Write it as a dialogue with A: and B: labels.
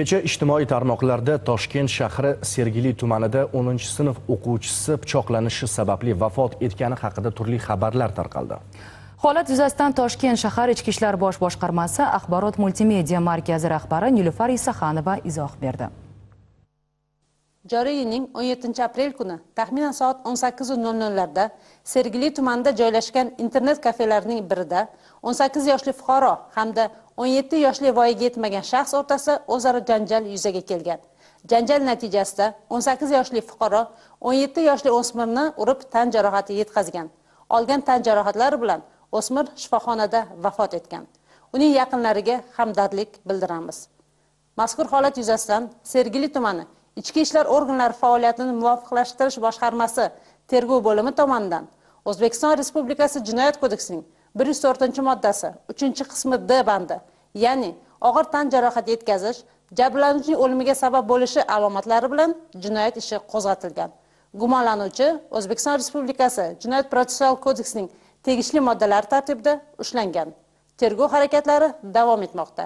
A: kecha ijtimoiy tarmoqlarda toshkent shahri sergeli tumanida 10 sinf o'quvchisi pichoqlanishi sababli vafot etgani haqida turli xabarlar tarqaldi
B: holat yuzasidan toshkent shahar ichki ishlar bosh boshqarmasi axborot multimedia markazi rahbari nilufar isaxanova izoh berdi
C: joriy yilning 17 aprel kuni taxminan soat 18:00 larda sergeli tumanida joylashgan internet kafelarining birida 18 yoshli fuqaro hamda 17 yoshli voyaga yetmagan shaxs o'rtasida o'zaro janjal yuzaga kelgan janjal natijasida 18 yoshli fuqaro 17 yoshli o'smirni urib tan jarohati yetkazgan olgan tan jarohatlari bilan o'smir shifoxonada vafot etgan uning yaqinlariga hamdardlik bildiramiz mazkur holat yuzasidan sergeli tumani ichki ishlar organlari faoliyatini muvofiqlashtirish boshqarmasi tergov bo'limi tomonidan o'zbekiston respublikasi jinoyat kodeksining bir yuz to'rtinchi moddasi uchinchi qismi d bandi ya'ni og'ir tan jarohati yetkazish jabrlanuvchining o'limiga sabab bo'lishi alomatlari bilan jinoyat ishi qo'zg'atilgan gumonlanuvchi o'zbekiston respublikasi jinoyat protsessual kodeksining tegishli moddalari tartibida ushlangan tergov harakatlari davom etmoqda